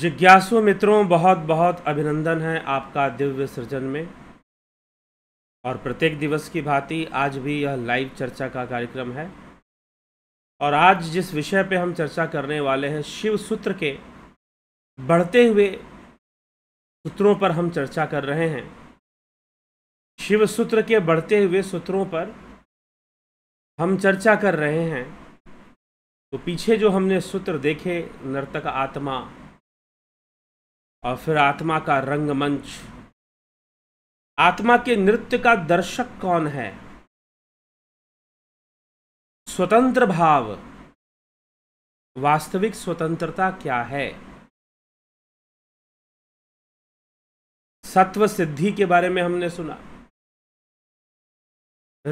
जिज्ञासु मित्रों बहुत बहुत अभिनंदन है आपका दिव्य सृजन में और प्रत्येक दिवस की भांति आज भी यह लाइव चर्चा का कार्यक्रम है और आज जिस विषय पे हम चर्चा करने वाले हैं शिव सूत्र के बढ़ते हुए सूत्रों पर हम चर्चा कर रहे हैं शिव सूत्र के बढ़ते हुए सूत्रों पर हम चर्चा कर रहे हैं तो पीछे जो हमने सूत्र देखे नर्तक आत्मा और फिर आत्मा का रंगमंच आत्मा के नृत्य का दर्शक कौन है स्वतंत्र भाव वास्तविक स्वतंत्रता क्या है सत्व सिद्धि के बारे में हमने सुना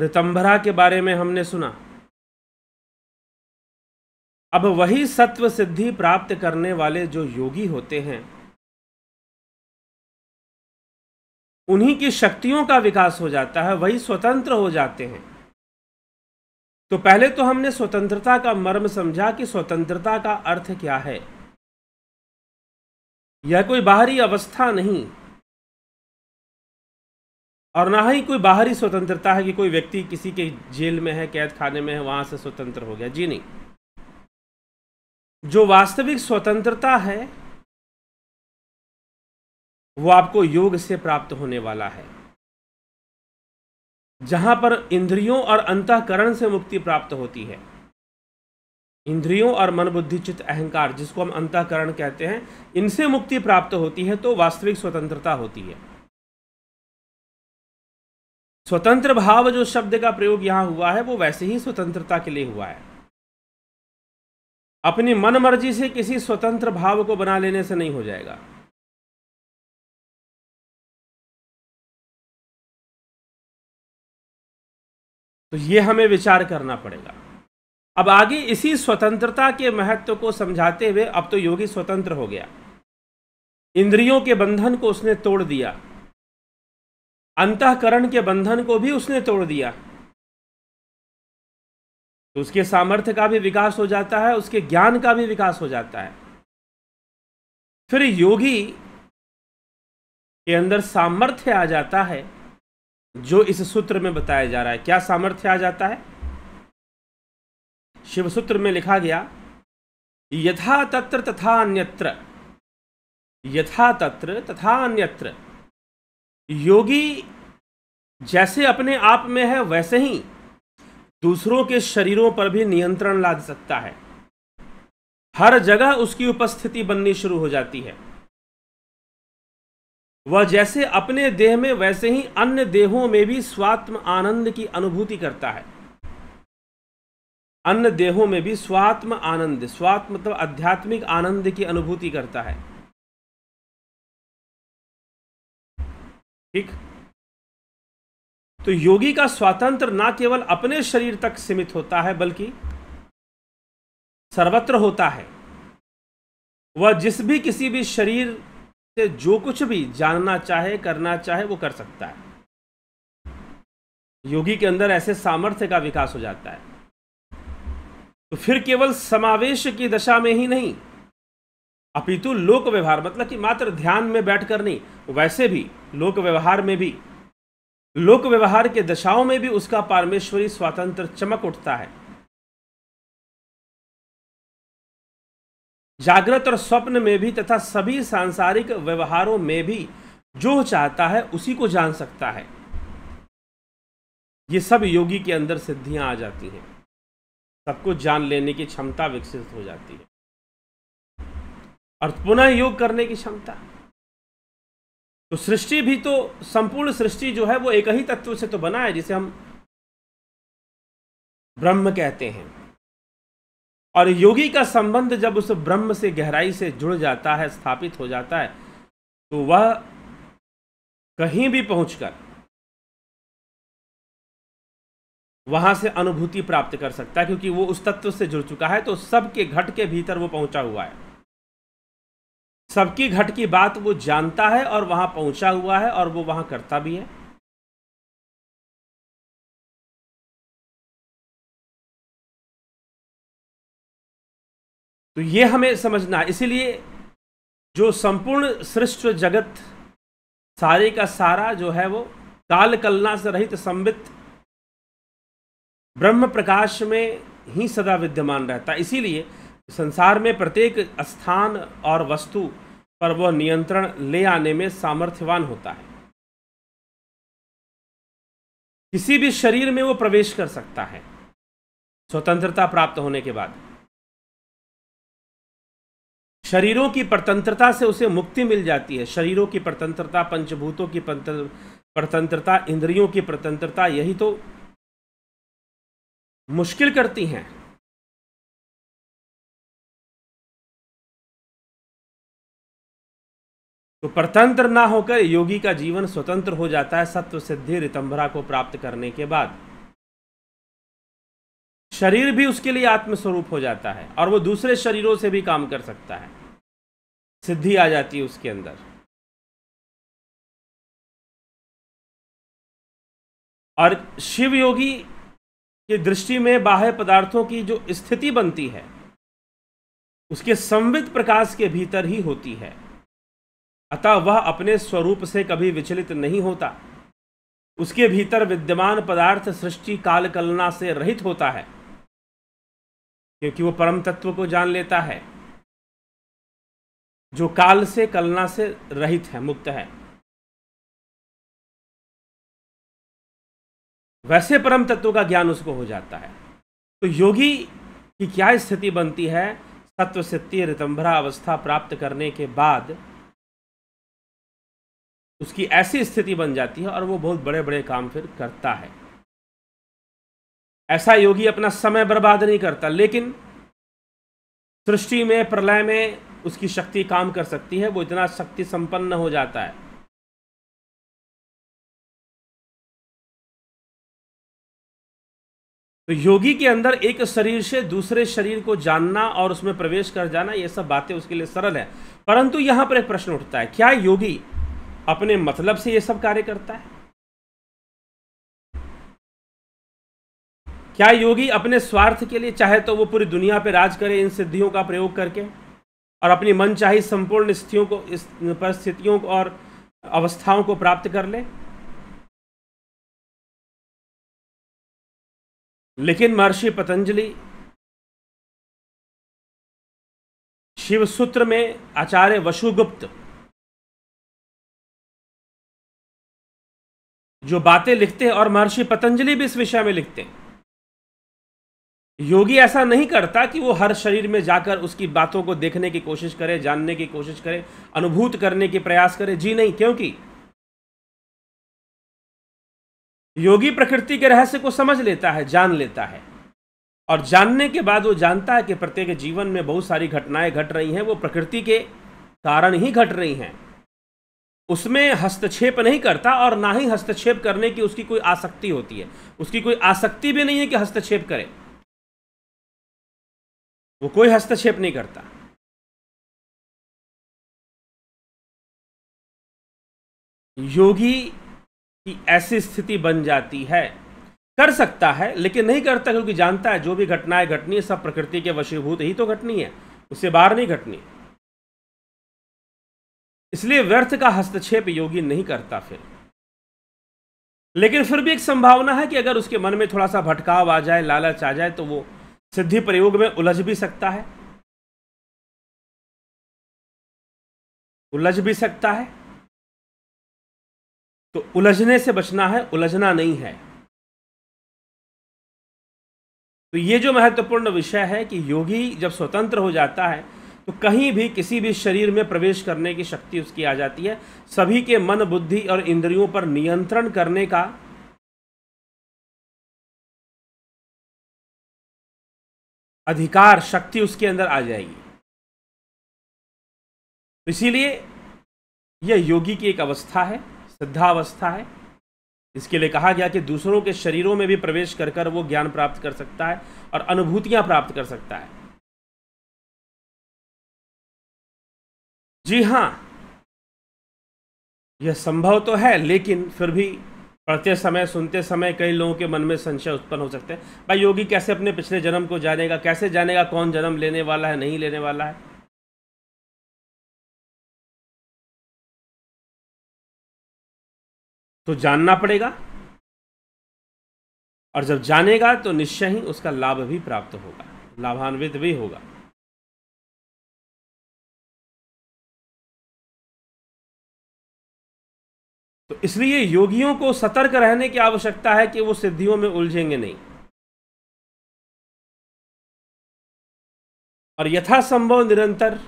रितंभरा के बारे में हमने सुना अब वही सत्व सिद्धि प्राप्त करने वाले जो योगी होते हैं उन्हीं की शक्तियों का विकास हो जाता है वही स्वतंत्र हो जाते हैं तो पहले तो हमने स्वतंत्रता का मर्म समझा कि स्वतंत्रता का अर्थ क्या है यह कोई बाहरी अवस्था नहीं और ना ही कोई बाहरी स्वतंत्रता है कि कोई व्यक्ति किसी के जेल में है कैद खाने में है वहां से स्वतंत्र हो गया जी नहीं जो वास्तविक स्वतंत्रता है वो आपको योग से प्राप्त होने वाला है जहां पर इंद्रियों और अंतकरण से मुक्ति प्राप्त होती है इंद्रियों और मन बुद्धि चित्त अहंकार जिसको हम अंतकरण कहते हैं इनसे मुक्ति प्राप्त होती है तो वास्तविक स्वतंत्रता होती है स्वतंत्र भाव जो शब्द का प्रयोग यहां हुआ है वो वैसे ही स्वतंत्रता के लिए हुआ है अपनी मन मर्जी से किसी स्वतंत्र भाव को बना लेने से नहीं हो जाएगा तो ये हमें विचार करना पड़ेगा अब आगे इसी स्वतंत्रता के महत्व को समझाते हुए अब तो योगी स्वतंत्र हो गया इंद्रियों के बंधन को उसने तोड़ दिया अंतकरण के बंधन को भी उसने तोड़ दिया तो उसके सामर्थ्य का भी विकास हो जाता है उसके ज्ञान का भी विकास हो जाता है फिर योगी के अंदर सामर्थ्य आ जाता है जो इस सूत्र में बताया जा रहा है क्या सामर्थ्य आ जाता है शिव सूत्र में लिखा गया यथा तत्र तथा अन्यत्र यथा तत्र तथा अन्यत्र योगी जैसे अपने आप में है वैसे ही दूसरों के शरीरों पर भी नियंत्रण ला सकता है हर जगह उसकी उपस्थिति बननी शुरू हो जाती है वह जैसे अपने देह में वैसे ही अन्य देहों में भी स्वात्म आनंद की अनुभूति करता है अन्य देहों में भी स्वात्म आनंद स्वात्म मतलब आध्यात्मिक आनंद की अनुभूति करता है ठीक तो योगी का स्वातंत्र ना केवल अपने शरीर तक सीमित होता है बल्कि सर्वत्र होता है वह जिस भी किसी भी शरीर से जो कुछ भी जानना चाहे करना चाहे वो कर सकता है योगी के अंदर ऐसे सामर्थ्य का विकास हो जाता है तो फिर केवल समावेश की दशा में ही नहीं अपितु लोक व्यवहार मतलब कि मात्र ध्यान में बैठ कर नहीं वैसे भी लोक व्यवहार में भी लोक व्यवहार के दशाओं में भी उसका पारमेश्वरी स्वातंत्र चमक उठता है जागृत और स्वप्न में भी तथा सभी सांसारिक व्यवहारों में भी जो चाहता है उसी को जान सकता है ये सब योगी के अंदर सिद्धियां आ जाती हैं सबको जान लेने की क्षमता विकसित हो जाती है और पुनः योग करने की क्षमता तो सृष्टि भी तो संपूर्ण सृष्टि जो है वो एक ही तत्व से तो बना है जिसे हम ब्रह्म कहते हैं और योगी का संबंध जब उस ब्रह्म से गहराई से जुड़ जाता है स्थापित हो जाता है तो वह कहीं भी पहुंचकर वहां से अनुभूति प्राप्त कर सकता है क्योंकि वो उस तत्व से जुड़ चुका है तो सबके घट के भीतर वो पहुंचा हुआ है सबकी घट की बात वो जानता है और वहां पहुंचा हुआ है और वो वहां करता भी है तो ये हमें समझना है इसीलिए जो संपूर्ण सृष्ट जगत सारे का सारा जो है वो काल कलना से रहित संबित ब्रह्म प्रकाश में ही सदा विद्यमान रहता है इसीलिए संसार में प्रत्येक स्थान और वस्तु पर वह नियंत्रण ले आने में सामर्थ्यवान होता है किसी भी शरीर में वो प्रवेश कर सकता है स्वतंत्रता प्राप्त होने के बाद शरीरों की परतंत्रता से उसे मुक्ति मिल जाती है शरीरों की परतंत्रता पंचभूतों की परतंत्रता इंद्रियों की परतंत्रता यही तो मुश्किल करती हैं तो परतंत्र ना होकर योगी का जीवन स्वतंत्र हो जाता है सत्व सिद्धि रितंभरा को प्राप्त करने के बाद शरीर भी उसके लिए आत्मस्वरूप हो जाता है और वो दूसरे शरीरों से भी काम कर सकता है सिद्धि आ जाती है उसके अंदर और शिव योगी की दृष्टि में बाह्य पदार्थों की जो स्थिति बनती है उसके संवित प्रकाश के भीतर ही होती है अतः वह अपने स्वरूप से कभी विचलित नहीं होता उसके भीतर विद्यमान पदार्थ सृष्टि काल कलना से रहित होता है क्योंकि वह परम तत्व को जान लेता है जो काल से कलना से रहित है मुक्त है वैसे परम तत्व का ज्ञान उसको हो जाता है तो योगी की क्या स्थिति बनती है सत्व सिद्धि रितंभरा अवस्था प्राप्त करने के बाद उसकी ऐसी स्थिति बन जाती है और वो बहुत बड़े बड़े काम फिर करता है ऐसा योगी अपना समय बर्बाद नहीं करता लेकिन सृष्टि में प्रलय में उसकी शक्ति काम कर सकती है वो इतना शक्ति संपन्न हो जाता है तो योगी के अंदर एक शरीर से दूसरे शरीर को जानना और उसमें प्रवेश कर जाना ये सब बातें उसके लिए सरल है परंतु यहां पर एक प्रश्न उठता है क्या योगी अपने मतलब से ये सब कार्य करता है क्या योगी अपने स्वार्थ के लिए चाहे तो वो पूरी दुनिया पर राज करे इन सिद्धियों का प्रयोग करके और अपनी मन चाहे संपूर्ण स्थितियों को परिस्थितियों और अवस्थाओं को प्राप्त कर ले लेकिन महर्षि पतंजलि शिव सूत्र में आचार्य वशुगुप्त जो बातें लिखते हैं और महर्षि पतंजलि भी इस विषय में लिखते हैं योगी ऐसा नहीं करता कि वो हर शरीर में जाकर उसकी बातों को देखने की कोशिश करे जानने की कोशिश करे अनुभूत करने के प्रयास करे जी नहीं क्योंकि योगी प्रकृति के रहस्य को समझ लेता है जान लेता है और जानने के बाद वो जानता है कि प्रत्येक जीवन में बहुत सारी घटनाएं घट रही हैं वो प्रकृति के कारण ही घट रही हैं उसमें हस्तक्षेप नहीं करता और ना ही हस्तक्षेप करने की उसकी कोई आसक्ति होती है उसकी कोई आसक्ति भी नहीं है कि हस्तक्षेप करे वो कोई हस्तक्षेप नहीं करता योगी की ऐसी स्थिति बन जाती है कर सकता है लेकिन नहीं करता क्योंकि जानता है जो भी घटनाएं घटनी है सब प्रकृति के वशीभूत ही तो घटनी है उससे बाहर नहीं घटनी इसलिए व्यर्थ का हस्तक्षेप योगी नहीं करता फिर लेकिन फिर भी एक संभावना है कि अगर उसके मन में थोड़ा सा भटकाव आ जाए लालच आ जाए तो वो सिद्धि प्रयोग में उलझ भी सकता है उलझ भी सकता है तो उलझने से बचना है उलझना नहीं है तो ये जो महत्वपूर्ण विषय है कि योगी जब स्वतंत्र हो जाता है तो कहीं भी किसी भी शरीर में प्रवेश करने की शक्ति उसकी आ जाती है सभी के मन बुद्धि और इंद्रियों पर नियंत्रण करने का अधिकार शक्ति उसके अंदर आ जाएगी तो इसीलिए यह योगी की एक अवस्था है सिद्धावस्था है इसके लिए कहा गया कि दूसरों के शरीरों में भी प्रवेश कर कर वो ज्ञान प्राप्त कर सकता है और अनुभूतियां प्राप्त कर सकता है जी हां यह संभव तो है लेकिन फिर भी पढ़ते समय सुनते समय कई लोगों के मन में संशय उत्पन्न हो सकते हैं भाई योगी कैसे अपने पिछले जन्म को जानेगा कैसे जानेगा कौन जन्म लेने वाला है नहीं लेने वाला है तो जानना पड़ेगा और जब जानेगा तो निश्चय ही उसका लाभ भी प्राप्त होगा लाभान्वित भी होगा इसलिए योगियों को सतर्क रहने की आवश्यकता है कि वो सिद्धियों में उलझेंगे नहीं और यथासंभव निरंतर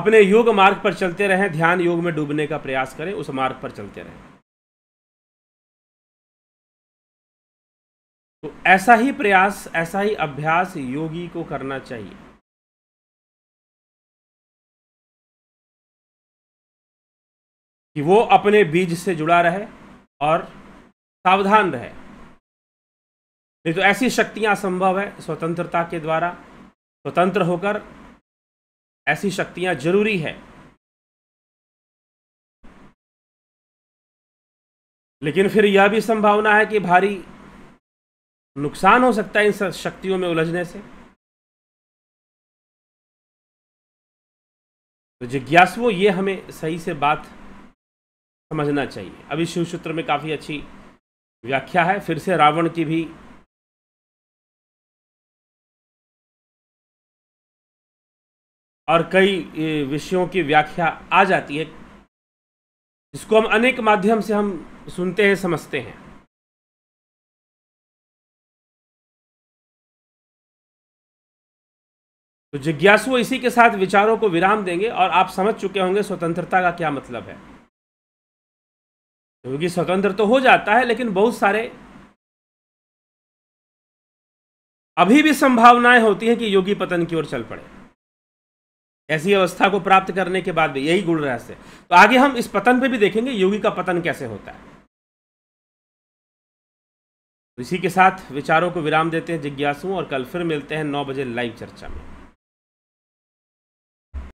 अपने योग मार्ग पर चलते रहें ध्यान योग में डूबने का प्रयास करें उस मार्ग पर चलते रहें तो ऐसा ही प्रयास ऐसा ही अभ्यास योगी को करना चाहिए कि वो अपने बीज से जुड़ा रहे और सावधान रहे नहीं तो ऐसी शक्तियां संभव है स्वतंत्रता के द्वारा स्वतंत्र होकर ऐसी शक्तियां जरूरी है लेकिन फिर यह भी संभावना है कि भारी नुकसान हो सकता है इन शक्तियों में उलझने से तो जिज्ञासुओं ये हमें सही से बात समझना चाहिए अभी शिव सूत्र में काफ़ी अच्छी व्याख्या है फिर से रावण की भी और कई विषयों की व्याख्या आ जाती है इसको हम अनेक माध्यम से हम सुनते हैं समझते हैं तो जिज्ञासु इसी के साथ विचारों को विराम देंगे और आप समझ चुके होंगे स्वतंत्रता का क्या मतलब है योगी स्वतंत्र तो हो जाता है लेकिन बहुत सारे अभी भी संभावनाएं होती हैं कि योगी पतन की ओर चल पड़े ऐसी अवस्था को प्राप्त करने के बाद भी यही गुण रहस्य तो आगे हम इस पतन पे भी देखेंगे योगी का पतन कैसे होता है इसी के साथ विचारों को विराम देते हैं जिज्ञासुओं और कल फिर मिलते हैं नौ बजे लाइव चर्चा में